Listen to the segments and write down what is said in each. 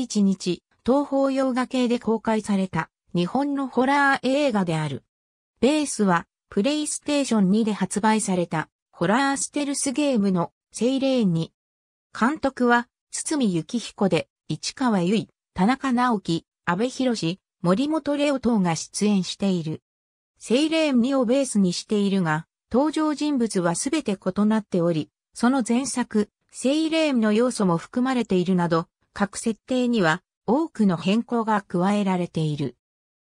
1日、東方洋画系で公開された日本のホラー映画である。ベースは、プレイステーション2で発売されたホラーステルスゲームのセイレーンに。監督は、堤幸彦で、市川由衣、田中直樹、安部博森本レオ等が出演している。セイレーン2をベースにしているが、登場人物はすべて異なっており、その前作、セイレーンの要素も含まれているなど、各設定には多くの変更が加えられている。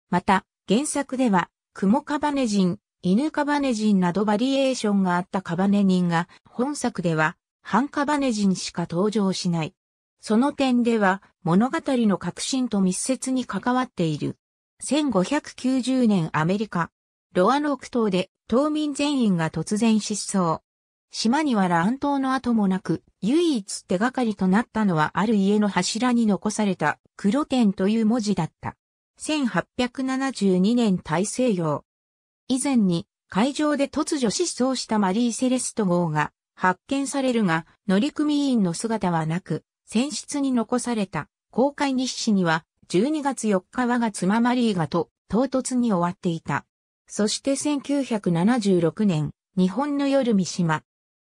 また、原作では、雲カバネ人、犬カバネ人などバリエーションがあったカバネ人が、本作では、半カバネ人しか登場しない。その点では、物語の革新と密接に関わっている。1590年アメリカ、ロアノーク島で島民全員が突然失踪。島には乱闘の跡もなく、唯一手がかりとなったのはある家の柱に残された黒点という文字だった。1872年大西洋。以前に海上で突如失踪したマリー・セレスト号が発見されるが乗組員の姿はなく、船室に残された公開日誌には12月4日我が妻マリーがと唐突に終わっていた。そして1976年、日本の夜三島。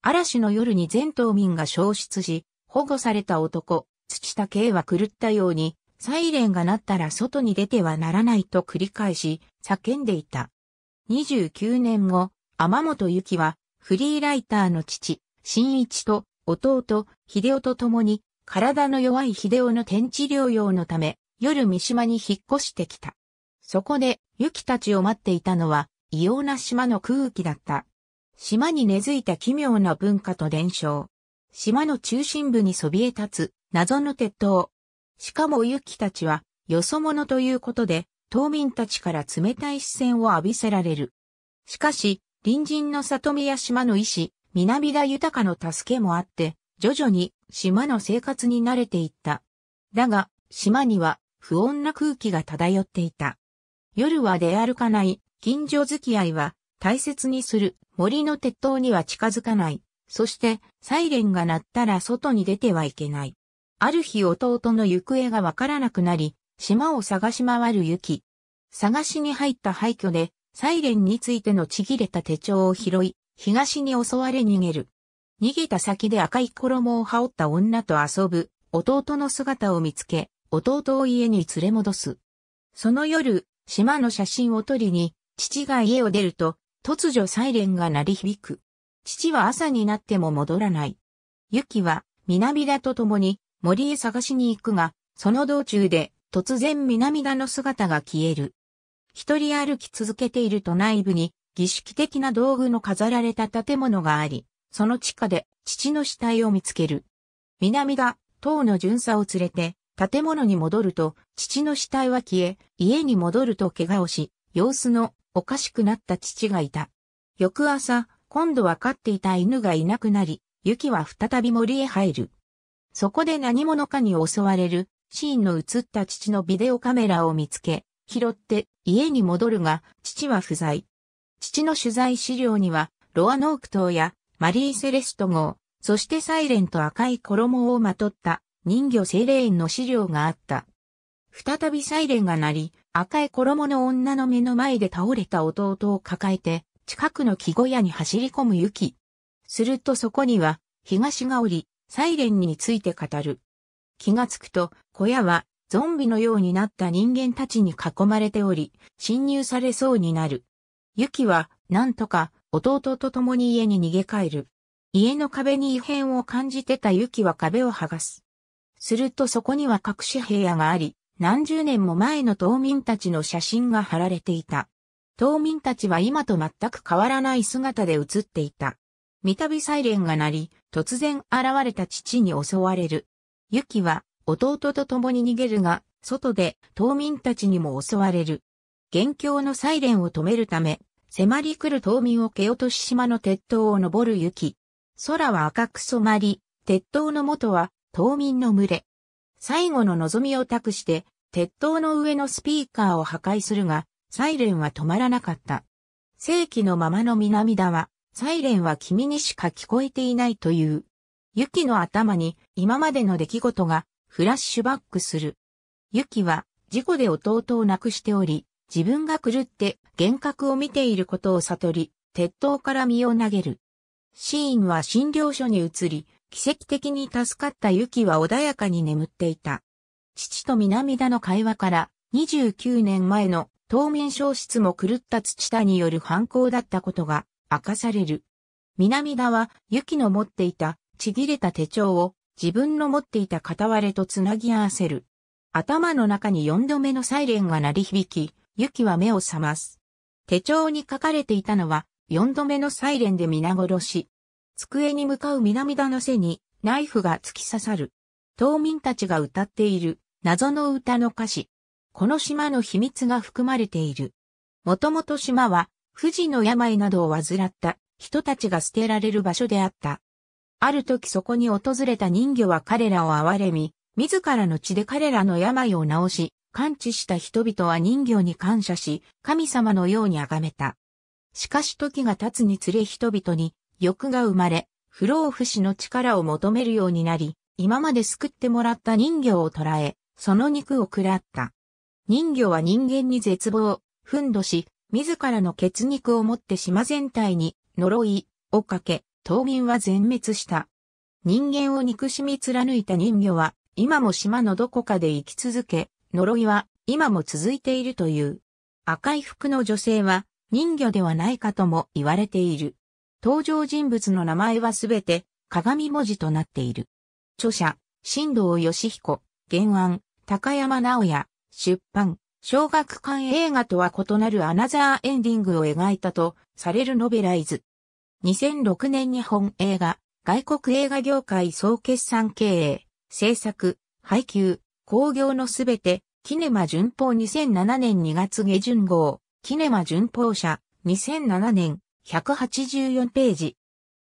嵐の夜に全島民が消失し、保護された男、土田圭は狂ったように、サイレンが鳴ったら外に出てはならないと繰り返し、叫んでいた。29年後、天本由は、フリーライターの父、新一と弟、秀夫と共に、体の弱い秀夫の天地療養のため、夜三島に引っ越してきた。そこで、ゆきたちを待っていたのは、異様な島の空気だった。島に根付いた奇妙な文化と伝承。島の中心部にそびえ立つ謎の鉄塔。しかもユキたちはよそ者ということで、島民たちから冷たい視線を浴びせられる。しかし、隣人の里見や島の医師、南田豊の助けもあって、徐々に島の生活に慣れていった。だが、島には不穏な空気が漂っていた。夜は出歩かない、近所付き合いは大切にする、森の鉄塔には近づかない。そして、サイレンが鳴ったら外に出てはいけない。ある日弟の行方がわからなくなり、島を探し回る雪。探しに入った廃墟で、サイレンについてのちぎれた手帳を拾い、東に襲われ逃げる。逃げた先で赤い衣を羽織った女と遊ぶ、弟の姿を見つけ、弟を家に連れ戻す。その夜、島の写真を撮りに、父が家を出ると、突如サイレンが鳴り響く。父は朝になっても戻らない。ユキは、南田と共に森へ探しに行くが、その道中で突然南田の姿が消える。一人歩き続けていると内部に儀式的な道具の飾られた建物があり、その地下で父の死体を見つける。南田、党の巡査を連れて建物に戻ると、父の死体は消え、家に戻ると怪我をし、様子のおかしくなった父がいた。翌朝、今度は飼っていた犬がいなくなり、雪は再び森へ入る。そこで何者かに襲われる、シーンの映った父のビデオカメラを見つけ、拾って家に戻るが、父は不在。父の取材資料には、ロアノーク島やマリー・セレスト号、そしてサイレンと赤い衣をまとった人魚精霊ンの資料があった。再びサイレンが鳴り、赤い衣の女の目の前で倒れた弟を抱えて、近くの木小屋に走り込むユキ。するとそこには、東がおり、サイレンについて語る。気がつくと、小屋は、ゾンビのようになった人間たちに囲まれており、侵入されそうになる。ユキは、なんとか、弟と共に家に逃げ帰る。家の壁に異変を感じてたユキは壁を剥がす。するとそこには隠し部屋があり、何十年も前の島民たちの写真が貼られていた。島民たちは今と全く変わらない姿で写っていた。三度サイレンが鳴り、突然現れた父に襲われる。ユキは弟と共に逃げるが、外で島民たちにも襲われる。元凶のサイレンを止めるため、迫り来る島民を蹴落とし島の鉄塔を登る雪。空は赤く染まり、鉄塔の元は島民の群れ。最後の望みを託して、鉄塔の上のスピーカーを破壊するが、サイレンは止まらなかった。正規のままの南田は、サイレンは君にしか聞こえていないという。ユキの頭に今までの出来事がフラッシュバックする。ユキは事故で弟を亡くしており、自分が狂って幻覚を見ていることを悟り、鉄塔から身を投げる。シーンは診療所に移り、奇跡的に助かったユキは穏やかに眠っていた。父と南田の会話から29年前の冬眠消失も狂った土田による犯行だったことが明かされる。南田はユキの持っていたちぎれた手帳を自分の持っていた片割れとつなぎ合わせる。頭の中に4度目のサイレンが鳴り響き、ユキは目を覚ます。手帳に書かれていたのは4度目のサイレンで皆殺し。机に向かう南田の背にナイフが突き刺さる。島民たちが歌っている謎の歌の歌詞。この島の秘密が含まれている。もともと島は富士の病などを患った人たちが捨てられる場所であった。ある時そこに訪れた人魚は彼らを憐れみ、自らの血で彼らの病を治し、感知した人々は人魚に感謝し、神様のように崇めた。しかし時が経つにつれ人々に欲が生まれ、不老不死の力を求めるようになり、今まで救ってもらった人魚を捕らえ、その肉を喰らった。人魚は人間に絶望、憤怒し、自らの血肉を持って島全体に呪いをかけ、島民は全滅した。人間を憎しみ貫いた人魚は、今も島のどこかで生き続け、呪いは今も続いているという。赤い服の女性は人魚ではないかとも言われている。登場人物の名前はすべて鏡文字となっている。著者、新藤義彦、原案、高山直也、出版、小学館映画とは異なるアナザーエンディングを描いたとされるノベライズ。2006年日本映画、外国映画業界総決算経営、制作、配給、工業のすべて、キネマ巡報2007年2月下旬号、キネマ巡報社、2007年184ページ。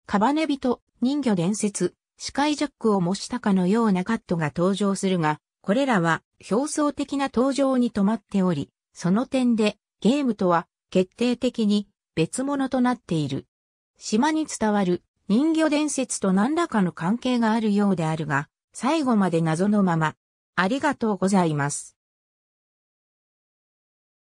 カバネビと人魚伝説、視界ジャックを模したかのようなカットが登場するが、これらは表層的な登場に止まっており、その点でゲームとは決定的に別物となっている。島に伝わる人魚伝説と何らかの関係があるようであるが、最後まで謎のまま。ありがとうございます。